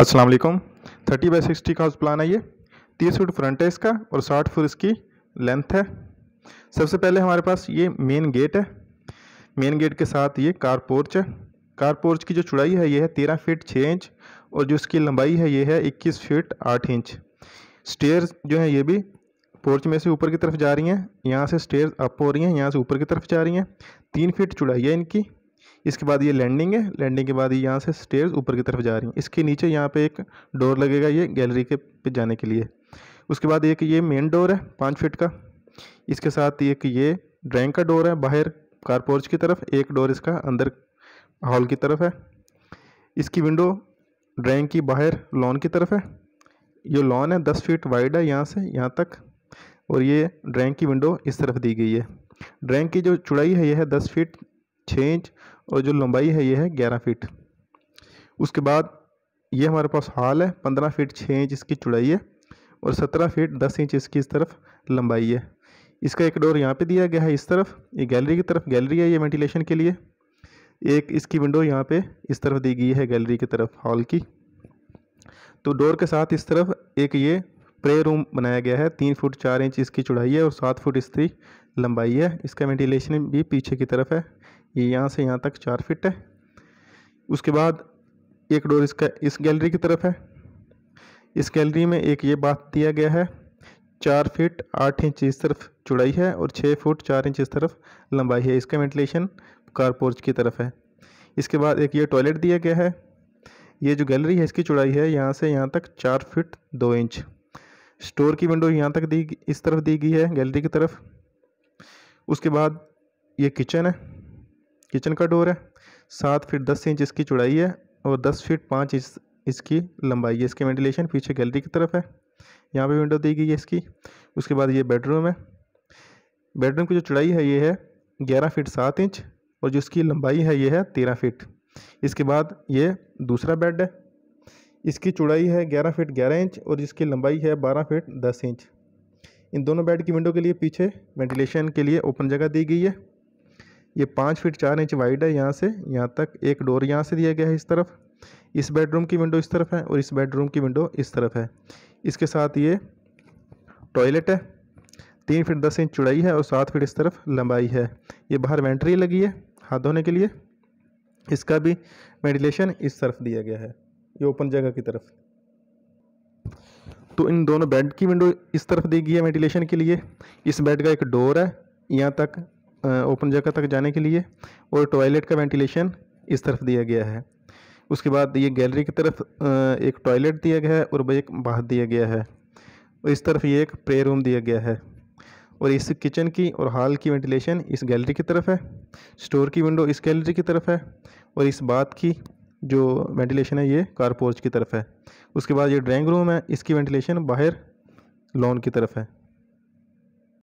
अस्सलाम वालेकुम thirty by sixty का हाउस प्लान है ये तीस फुट फ्रंट है इसका और साठ फुट इसकी लेंथ है सबसे पहले हमारे पास ये मेन गेट है मेन गेट के साथ ये कार पोर्च है कार पोर्च की जो चौड़ाई है ये है तेरह फीट छः इंच और जो इसकी लंबाई है ये है इक्कीस फीट आठ इंच स्टेयर जो है ये भी पोर्च में से ऊपर की तरफ जा रही हैं यहाँ से स्टेयर अप हो रही हैं यहाँ से ऊपर की तरफ जा रही हैं तीन फीट चौड़ाई है इनकी इसके बाद ये लैंडिंग है लैंडिंग के बाद ये यहाँ से स्टेयर्स ऊपर की तरफ जा रही हैं इसके नीचे यहाँ पे एक डोर लगेगा ये गैलरी के पे जाने के लिए उसके बाद एक ये मेन डोर है पाँच फिट का इसके साथ एक ये ड्रैंक का डोर है बाहर कारपोर्च की तरफ एक डोर इसका अंदर हॉल की तरफ है इसकी विंडो ड्रैंक की बाहर लॉन की तरफ है ये लॉन है दस फीट वाइड है यहाँ से यहाँ तक और ये ड्राइंग की विंडो इस तरफ दी गई है ड्राइंग की जो चुड़ाई है यह है दस फीट छः इंच और जो लंबाई है ये है ग्यारह फीट उसके बाद ये हमारे पास हाल है पंद्रह फीट छः इंच इसकी चौड़ाई है और सत्रह फीट दस इंच इसकी इस तरफ लंबाई है इसका एक डोर यहाँ पे दिया गया है इस तरफ ये गैलरी की तरफ गैलरी है ये वेंटिलेशन के लिए एक इसकी विंडो यहाँ पे इस तरफ दी गई है गैलरी की तरफ हॉल की तो डोर के साथ इस तरफ एक ये प्रे रूम बनाया गया है तीन फुट चार इंच इसकी चुड़ाई है और सात फुट इसकी लंबाई है इसका वेंटिलेशन भी पीछे की तरफ है ये यहाँ से यहाँ तक चार फिट है उसके बाद एक डोर इसका इस गैलरी की तरफ है इस गैलरी में एक ये बात दिया गया है चार फिट आठ इंच इस तरफ चौड़ाई है और छः फुट चार इंच इस तरफ लंबाई है इसका वेंटिलेशन कारपोर्च की तरफ है इसके बाद एक ये टॉयलेट दिया गया है ये जो गैलरी है इसकी चौड़ाई है यहाँ से यहाँ तक चार फिट दो इंच स्टोर की विंडो यहाँ तक दी इस तरफ दी गई है गैलरी की तरफ उसके बाद ये किचन है किचन का डोर है सात फीट दस इंच इसकी चौड़ाई है और दस फीट पाँच इंच इसकी लंबाई है इसके वेंटिलेशन पीछे गैलरी की तरफ है यहाँ पे विंडो दी गई है इसकी उसके बाद ये बेडरूम है बेडरूम की जो चौड़ाई है ये है ग्यारह फीट सात इंच और जो इसकी लंबाई है ये है तेरह फीट इसके बाद ये दूसरा बेड है इसकी चौड़ाई है ग्यारह फीट ग्यारह इंच और जिसकी लंबाई है बारह फीट दस इंच इन दोनों बेड की विंडो के लिए पीछे वेंटिलेशन के लिए ओपन जगह दी गई है ये पाँच फीट चार इंच वाइड है यहाँ से यहाँ तक एक डोर यहाँ से दिया गया है इस तरफ इस बेडरूम की विंडो इस तरफ है और इस बेडरूम की विंडो इस तरफ है इसके साथ ये टॉयलेट है तीन फीट दस इंच चुड़ाई है और सात फीट इस तरफ लंबाई है ये बाहर वेंट्री लगी है हाथ धोने के लिए इसका भी वेंटिलेशन इस तरफ दिया गया है ये ओपन जगह की तरफ तो इन दोनों बेड की विंडो इस तरफ दी गई है वेंटिलेशन के लिए इस बेड का एक डोर है यहाँ तक ओपन जगह तक जाने के लिए और टॉयलेट का वेंटिलेशन इस तरफ दिया गया है उसके बाद ये गैलरी की तरफ एक टॉयलेट दिया गया है और एक बाहर दिया गया है और इस तरफ ये एक प्रे रूम दिया गया है और इस किचन की और हॉल की वेंटिलेशन इस गैलरी की तरफ है स्टोर की विंडो इस गैलरी की तरफ है और इस बात की जो वेंटिलेशन है ये कारपोर्च की तरफ है उसके बाद ये ड्राइंग रूम है इसकी वेंटिलेशन बाहर लॉन की तरफ है